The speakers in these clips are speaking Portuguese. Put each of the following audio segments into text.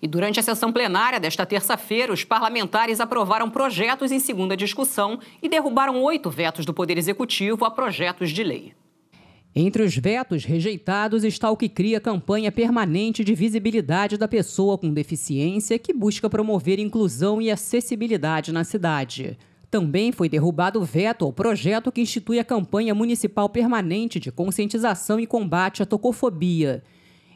E durante a sessão plenária desta terça-feira, os parlamentares aprovaram projetos em segunda discussão e derrubaram oito vetos do Poder Executivo a projetos de lei. Entre os vetos rejeitados está o que cria campanha permanente de visibilidade da pessoa com deficiência, que busca promover inclusão e acessibilidade na cidade. Também foi derrubado o veto ao projeto que institui a campanha municipal permanente de conscientização e combate à tocofobia.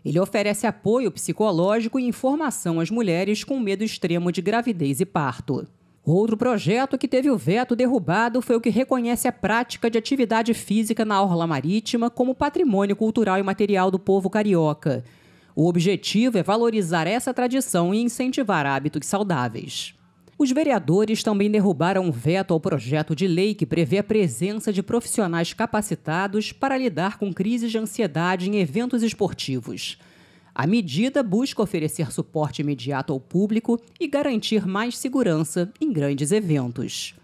Ele oferece apoio psicológico e informação às mulheres com medo extremo de gravidez e parto. Outro projeto que teve o veto derrubado foi o que reconhece a prática de atividade física na orla marítima como patrimônio cultural e material do povo carioca. O objetivo é valorizar essa tradição e incentivar hábitos saudáveis. Os vereadores também derrubaram um veto ao projeto de lei que prevê a presença de profissionais capacitados para lidar com crises de ansiedade em eventos esportivos. A medida busca oferecer suporte imediato ao público e garantir mais segurança em grandes eventos.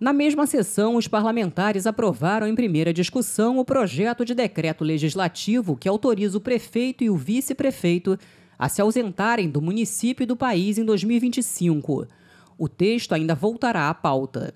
Na mesma sessão, os parlamentares aprovaram em primeira discussão o projeto de decreto legislativo que autoriza o prefeito e o vice-prefeito a se ausentarem do município e do país em 2025 o texto ainda voltará à pauta.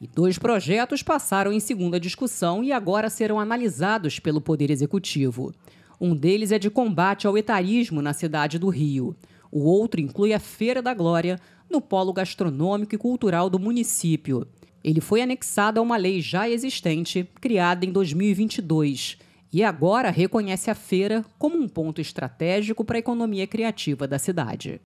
E dois projetos passaram em segunda discussão e agora serão analisados pelo Poder Executivo. Um deles é de combate ao etarismo na cidade do Rio. O outro inclui a Feira da Glória, no polo gastronômico e cultural do município. Ele foi anexado a uma lei já existente, criada em 2022, e agora reconhece a feira como um ponto estratégico para a economia criativa da cidade.